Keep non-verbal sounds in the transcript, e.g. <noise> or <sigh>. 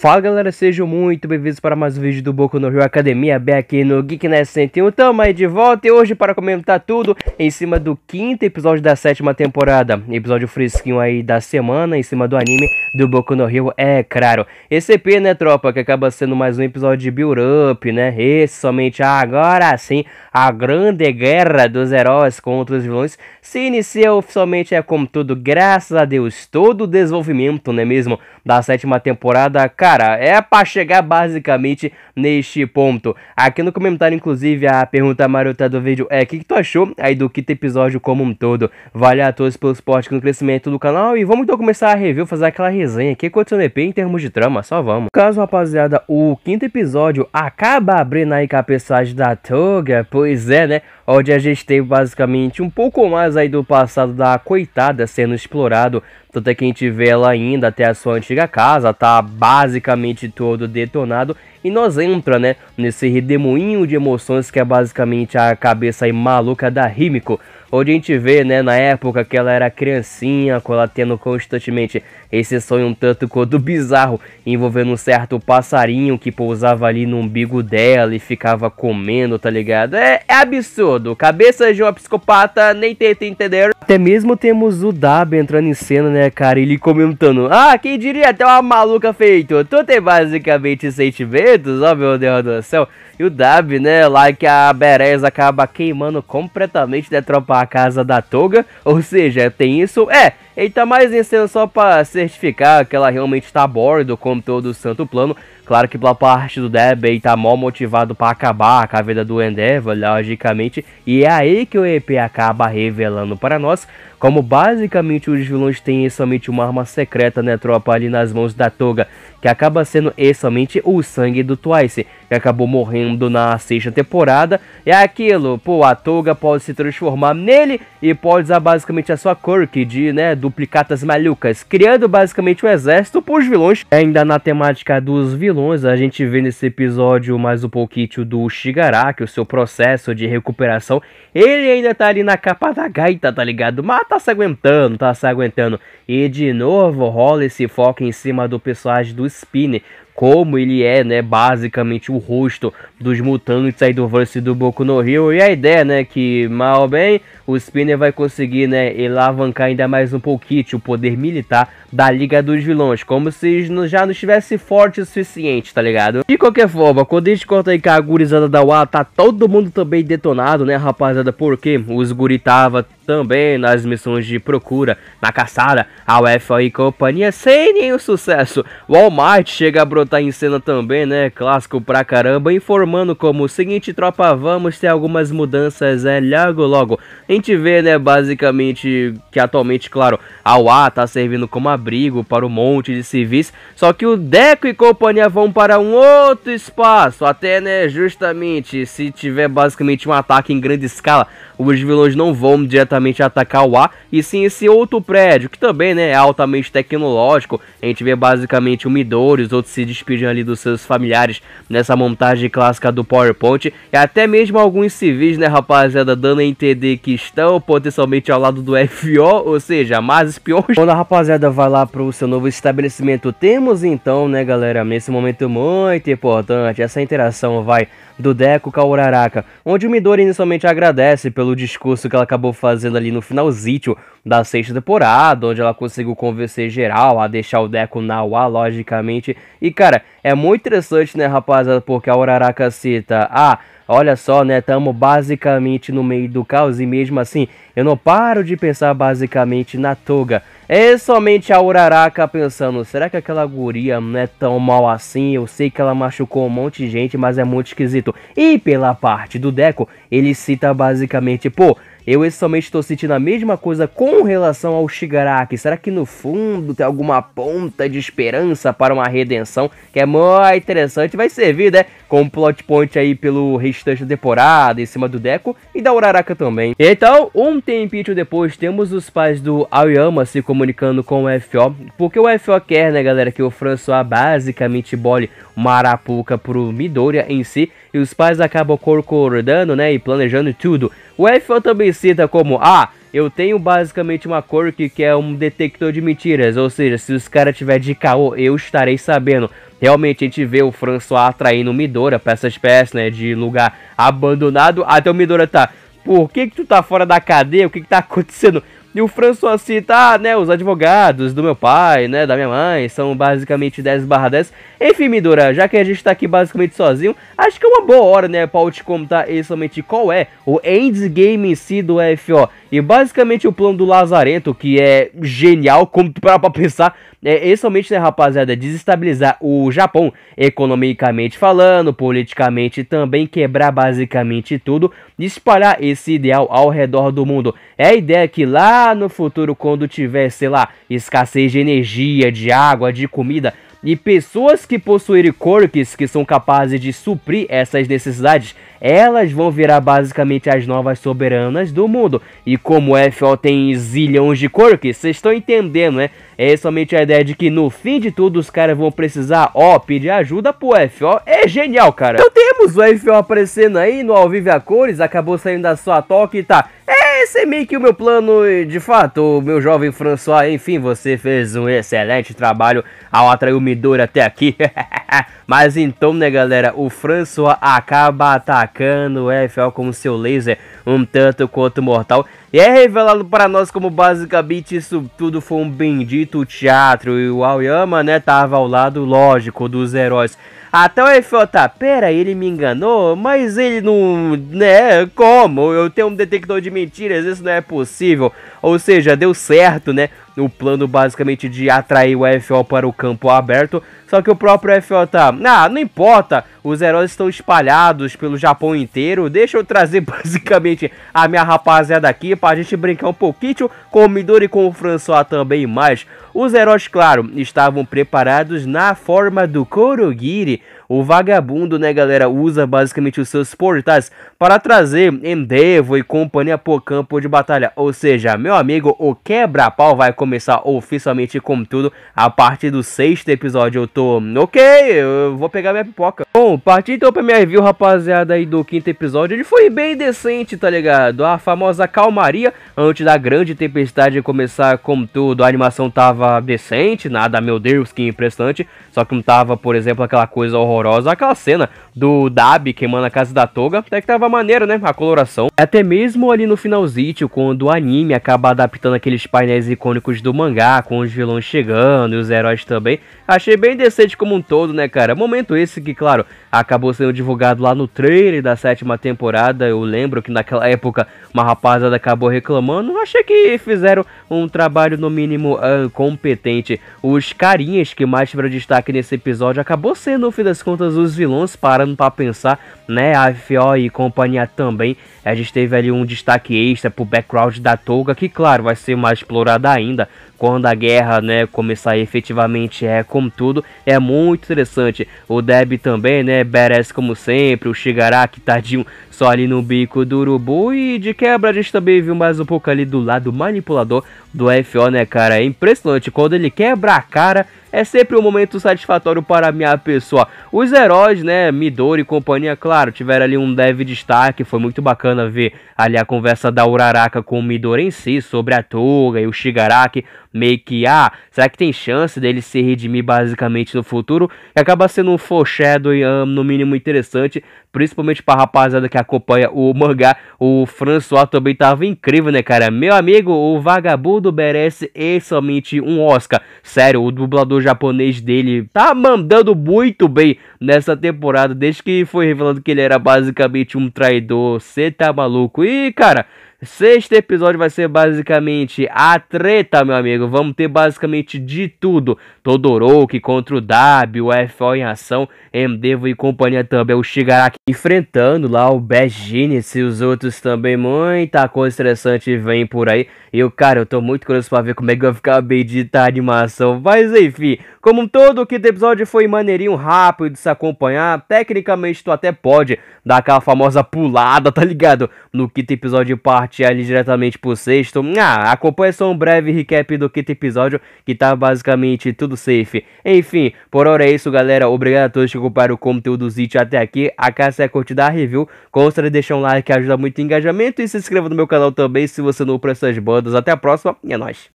Fala galera, sejam muito bem-vindos para mais um vídeo do Boku no Rio Academia B aqui no Geekness 101 Tamo aí de volta e hoje para comentar tudo em cima do quinto episódio da sétima temporada Episódio fresquinho aí da semana em cima do anime do Boku no Rio, é claro Esse EP né tropa, que acaba sendo mais um episódio de build-up né Esse somente agora sim, a grande guerra dos heróis contra os vilões Se inicia oficialmente é como tudo, graças a Deus Todo o desenvolvimento né mesmo da sétima temporada cara, é para chegar basicamente neste ponto. Aqui no comentário, inclusive, a pergunta marota do vídeo é: o que, que, tu achou aí do quinto episódio como um todo? Vale a todos pelo suporte no crescimento do canal e vamos então começar a review, fazer aquela resenha que aconteceu no EP em termos de trama, só vamos. Caso, rapaziada, o quinto episódio acaba abrindo aí com a passagem da Toga, pois é, né? Onde a gente teve basicamente um pouco mais aí do passado da coitada sendo explorado, tanto é que a gente vê ela ainda até a sua antiga casa, tá base basicamente todo detonado e nós entra, né, nesse redemoinho de emoções que é basicamente a cabeça aí maluca da Rímico onde a gente vê, né, na época que ela era criancinha, com ela tendo constantemente esse sonho um tanto quanto bizarro, envolvendo um certo passarinho que pousava ali no umbigo dela e ficava comendo, tá ligado? É, é absurdo. Cabeça de uma psicopata, nem tenta entender. Até mesmo temos o Dab entrando em cena, né, cara? Ele comentando: Ah, quem diria até uma maluca feito? Tu tem basicamente sentimentos, ó, oh, meu Deus do céu. E o Dab, né, lá que a Berez acaba queimando completamente, né, tropa a casa da Toga. Ou seja, tem isso. É, ele tá mais em cena só para certificar que ela realmente está a bordo, como todo santo plano, Claro que pela parte do Debei tá mal motivado para acabar com a vida do Endeavor, logicamente, e é aí que o EP acaba revelando para nós como basicamente os vilões têm somente uma arma secreta, né, tropa, ali nas mãos da Toga, que acaba sendo somente o sangue do Twice, que acabou morrendo na sexta temporada, é aquilo, pô, a Toga pode se transformar nele e pode usar basicamente a sua quirk de, né, duplicatas malucas, criando basicamente o um exército pros vilões, ainda na temática dos vilões, vilões, a gente vê nesse episódio mais um pouquinho do Shigaraki, o seu processo de recuperação. Ele ainda tá ali na capa da gaita, tá ligado? Mas tá se aguentando, tá se aguentando. E de novo rola esse foco em cima do personagem do Spinner como ele é, né, basicamente o rosto dos mutantes aí do verse do Boku no Hero. E a ideia, né, que mal bem, o Spinner vai conseguir, né, alavancar ainda mais um pouquinho o poder militar da Liga dos Vilões, como se já não estivesse forte o suficiente, tá ligado? De qualquer forma, quando a gente conta aí que a gurizada da UA tá todo mundo também detonado, né, rapaziada, porque os guri tava também nas missões de procura na caçada a UFO e companhia, sem nenhum sucesso. Walmart chega a brotar em cena também, né? Clássico pra caramba, informando como o seguinte, tropa, vamos ter algumas mudanças é, logo logo. A gente vê, né, basicamente, que atualmente, claro, a UA tá servindo como abrigo para um monte de civis, só que o Deco e companhia vão para um outro espaço, até, né, justamente, se tiver basicamente um ataque em grande escala, os vilões não vão diretamente exatamente atacar o A, e sim esse outro prédio, que também né, é altamente tecnológico. A gente vê basicamente o Midori, os outros se despedem ali dos seus familiares nessa montagem clássica do PowerPoint, e até mesmo alguns civis, né, rapaziada, dando a entender que estão potencialmente ao lado do <laughs> FO, ou seja, mais espiões. Quando a rapaziada vai lá pro seu novo estabelecimento, temos então, né, galera, nesse momento muito importante, essa interação vai do Deco com a Uraraka, onde o Midori inicialmente agradece pelo discurso que ela acabou fazendo fazendo ali no finalzinho da sexta temporada, onde ela conseguiu convencer geral a deixar o Deco na UA, logicamente. E, cara, é muito interessante, né, rapaziada, porque a Uraraka cita, ah, olha só, né, estamos basicamente no meio do caos e mesmo assim, eu não paro de pensar basicamente na toga. É somente a Uraraka pensando, será que aquela guria não é tão mal assim? Eu sei que ela machucou um monte de gente, mas é muito esquisito. E pela parte do Deco, ele cita basicamente, pô, eu somente estou sentindo a mesma coisa com relação ao Shigaraki. Será que no fundo tem alguma ponta de esperança para uma redenção que é muito interessante? Vai servir, né? Com plot point aí pelo restante da temporada, em cima do Deco e da Uraraka também. Então, um tempinho depois, temos os pais do Aoyama se comunicando com o FO. Porque o FO quer, né, galera, que o François basicamente bole uma arapuca pro Midoriya em si e os pais acabam concordando, né, e planejando tudo. O Eiffel também cita como, ah, eu tenho basicamente uma Cork que é um detector de mentiras, ou seja, se os caras tiver de caô, eu estarei sabendo. Realmente a gente vê o François atraindo o Midora pra essas peças, né, de lugar abandonado, até o Midora tá... Por que que tu tá fora da cadeia? O que que tá acontecendo? E o François cita, ah, né, os advogados do meu pai, né, da minha mãe, são basicamente 10 barra 10. Enfim, Midora, já que a gente tá aqui basicamente sozinho, acho que é uma boa hora, né, pra eu te contar exatamente qual é o endgame em si do FO. E basicamente o plano do Lazarento, que é genial, como tu parar pra pensar, é, essencialmente, né, rapaziada, desestabilizar o Japão economicamente falando, politicamente também, quebrar basicamente tudo, espalhar esse ideal ao redor do mundo. É a ideia que lá no futuro, quando tiver, sei lá, escassez de energia, de água, de comida, e pessoas que possuírem quirks que são capazes de suprir essas necessidades, elas vão virar basicamente as novas soberanas do mundo. E como o FO tem zilhões de quirks, vocês estão entendendo, né? É somente a ideia de que no fim de tudo os caras vão precisar, ó, pedir ajuda pro FO. É genial, cara. Então temos o FO aparecendo aí no Ao Vivo a Cores, acabou saindo da sua toque e tá... É, esse é meio que o meu plano, de fato, meu jovem François, enfim, você fez um excelente trabalho ao atrair o Midori até aqui. <laughs> Mas então, né, galera, o François acaba atacando o FL com seu laser um tanto quanto mortal. E é revelado para nós como basicamente isso tudo foi um bendito teatro. E o Aoyama, né, tava ao lado, lógico, dos heróis. Até ah, o então Eiffel tá, pera, ele me enganou, mas ele não, né, como? Eu tenho um detector de mentiras, isso não é possível. Ou seja, deu certo, né? o plano basicamente de atrair o FO para o campo aberto. Só que o próprio FO tá, ah, não importa, os heróis estão espalhados pelo Japão inteiro. Deixa eu trazer <laughs> basicamente a minha rapaziada aqui para a gente brincar um pouquinho com o Midori e com o François também mas Os heróis, claro, estavam preparados na forma do Korogiri o vagabundo, né, galera, usa basicamente os seus portais para trazer Endeavor e companhia pro campo de batalha. Ou seja, meu amigo, o quebra-pau vai começar oficialmente com tudo a partir do sexto episódio. Eu tô, ok, eu vou pegar minha pipoca. Bom, partindo então pra minha review, rapaziada, aí do quinto episódio, ele foi bem decente, tá ligado? A famosa calmaria antes da grande tempestade começar com tudo. A animação tava decente, nada, meu Deus, que impressionante. Só que não tava, por exemplo, aquela coisa horrorosa, aquela cena do Dabi queimando a casa da Toga, até que tava maneiro, né? A coloração. É até mesmo ali no finalzinho, quando o anime acaba adaptando aqueles painéis icônicos do mangá, com os vilões chegando e os heróis também. Achei bem decente como um todo, né, cara? Momento esse que, claro, acabou sendo divulgado lá no trailer da sétima temporada. Eu lembro que naquela época uma rapazada acabou reclamando. Achei que fizeram um trabalho, no mínimo, uh, competente. Os carinhas que mais tiveram destaque nesse episódio acabou sendo, no fim das contas, os vilões para parando para pensar, né, a FO e companhia também, a gente teve ali um destaque extra pro background da Toga, que claro, vai ser mais explorada ainda quando a guerra, né, começar efetivamente é como tudo, é muito interessante. O Deb também, né, merece como sempre, o Shigaraki tadinho tá só ali no bico do urubu e de quebra a gente também viu mais um pouco ali do lado manipulador do FO, né, cara? É impressionante quando ele quebra a cara é sempre um momento satisfatório para minha pessoa. Os heróis, né, Midori e companhia, claro, tiveram ali um deve destaque, foi muito bacana ver ali a conversa da Uraraka com o Midori em si, sobre a Toga e o Shigaraki, meio que, ah, será que tem chance dele se redimir basicamente no futuro? E acaba sendo um foreshadowing, um, ah, no mínimo interessante, principalmente para a rapaziada que acompanha o mangá, o François também tava incrível, né, cara? Meu amigo, o vagabundo merece e somente um Oscar. Sério, o dublador o japonês dele tá mandando muito bem nessa temporada, desde que foi revelado que ele era basicamente um traidor. Você tá maluco? E, cara, Sexto episódio vai ser basicamente a treta, meu amigo. Vamos ter basicamente de tudo. Todoroki contra o W, o FO em ação, MDV e companhia também. O Shigaraki enfrentando lá o Beginice e os outros também. Muita coisa interessante vem por aí. E, cara, eu tô muito curioso pra ver como é que vai ficar a bendita animação. Mas, enfim, como um todo, o quinto episódio foi maneirinho, rápido de se acompanhar. Tecnicamente, tu até pode dar aquela famosa pulada, <laughs> tá ligado? No quinto episódio, parte partir ali diretamente pro sexto. Ah, acompanha só um breve recap do quinto episódio, que tá basicamente tudo safe. Enfim, por hora é isso, galera. Obrigado a todos que acompanharam o conteúdo Zit até aqui. A casa é curtir da review. Consta de deixar um like que ajuda muito o engajamento. E se inscreva no meu canal também se você não para essas bandas. Até a próxima e é nóis.